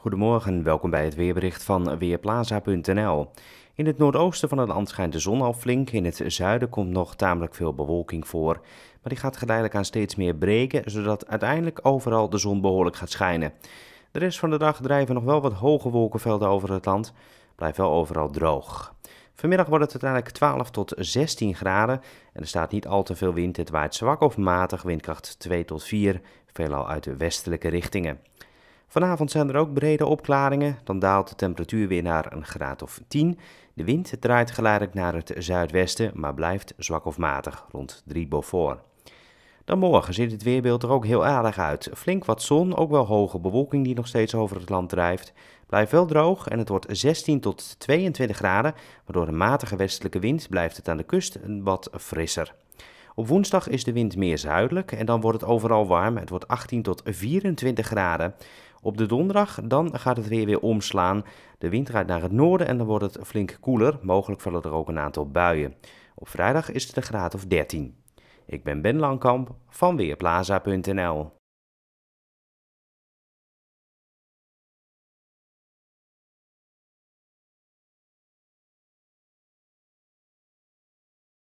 Goedemorgen, welkom bij het weerbericht van Weerplaza.nl. In het noordoosten van het land schijnt de zon al flink. In het zuiden komt nog tamelijk veel bewolking voor. Maar die gaat geleidelijk aan steeds meer breken, zodat uiteindelijk overal de zon behoorlijk gaat schijnen. De rest van de dag drijven nog wel wat hoge wolkenvelden over het land. Blijft wel overal droog. Vanmiddag wordt het uiteindelijk 12 tot 16 graden en er staat niet al te veel wind. Het waait zwak of matig, windkracht 2 tot 4, veelal uit de westelijke richtingen. Vanavond zijn er ook brede opklaringen. Dan daalt de temperatuur weer naar een graad of 10. De wind draait geleidelijk naar het zuidwesten, maar blijft zwak of matig, rond 3 Beaufort. Dan morgen ziet het weerbeeld er ook heel aardig uit. Flink wat zon, ook wel hoge bewolking die nog steeds over het land drijft. Blijft wel droog en het wordt 16 tot 22 graden, waardoor door een matige westelijke wind blijft het aan de kust een wat frisser. Op woensdag is de wind meer zuidelijk en dan wordt het overal warm. Het wordt 18 tot 24 graden. Op de donderdag dan gaat het weer weer omslaan. De wind draait naar het noorden en dan wordt het flink koeler. Mogelijk vallen er ook een aantal buien. Op vrijdag is het een graad of 13. Ik ben Ben Langkamp van Weerplaza.nl